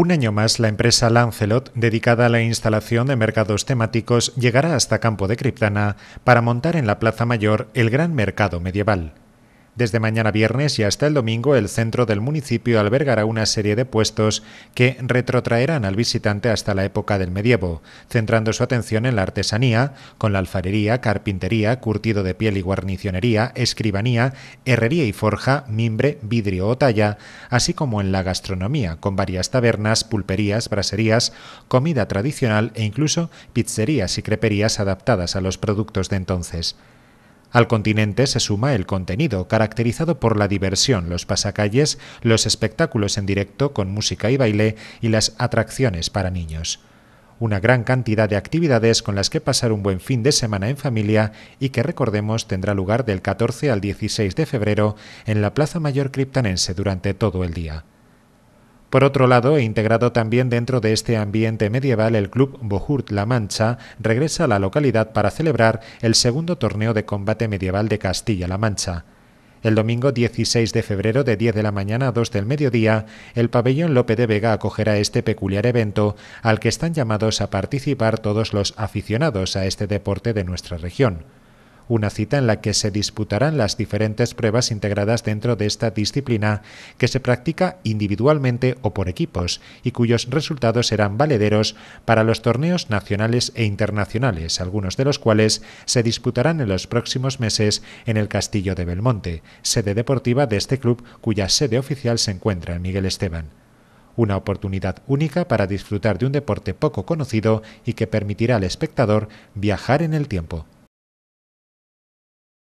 Un año más, la empresa Lancelot, dedicada a la instalación de mercados temáticos, llegará hasta Campo de Criptana para montar en la Plaza Mayor el gran mercado medieval. Desde mañana viernes y hasta el domingo, el centro del municipio albergará una serie de puestos que retrotraerán al visitante hasta la época del medievo, centrando su atención en la artesanía, con la alfarería, carpintería, curtido de piel y guarnicionería, escribanía, herrería y forja, mimbre, vidrio o talla, así como en la gastronomía, con varias tabernas, pulperías, braserías, comida tradicional e incluso pizzerías y creperías adaptadas a los productos de entonces. Al continente se suma el contenido, caracterizado por la diversión, los pasacalles, los espectáculos en directo con música y baile y las atracciones para niños. Una gran cantidad de actividades con las que pasar un buen fin de semana en familia y que recordemos tendrá lugar del 14 al 16 de febrero en la Plaza Mayor Criptanense durante todo el día. Por otro lado, e integrado también dentro de este ambiente medieval, el club Bohurt La Mancha regresa a la localidad para celebrar el segundo torneo de combate medieval de Castilla-La Mancha. El domingo 16 de febrero de 10 de la mañana a 2 del mediodía, el pabellón Lope de Vega acogerá este peculiar evento al que están llamados a participar todos los aficionados a este deporte de nuestra región una cita en la que se disputarán las diferentes pruebas integradas dentro de esta disciplina que se practica individualmente o por equipos y cuyos resultados serán valederos para los torneos nacionales e internacionales, algunos de los cuales se disputarán en los próximos meses en el Castillo de Belmonte, sede deportiva de este club cuya sede oficial se encuentra en Miguel Esteban una oportunidad única para disfrutar de un deporte poco conocido y que permitirá al espectador viajar en el tiempo.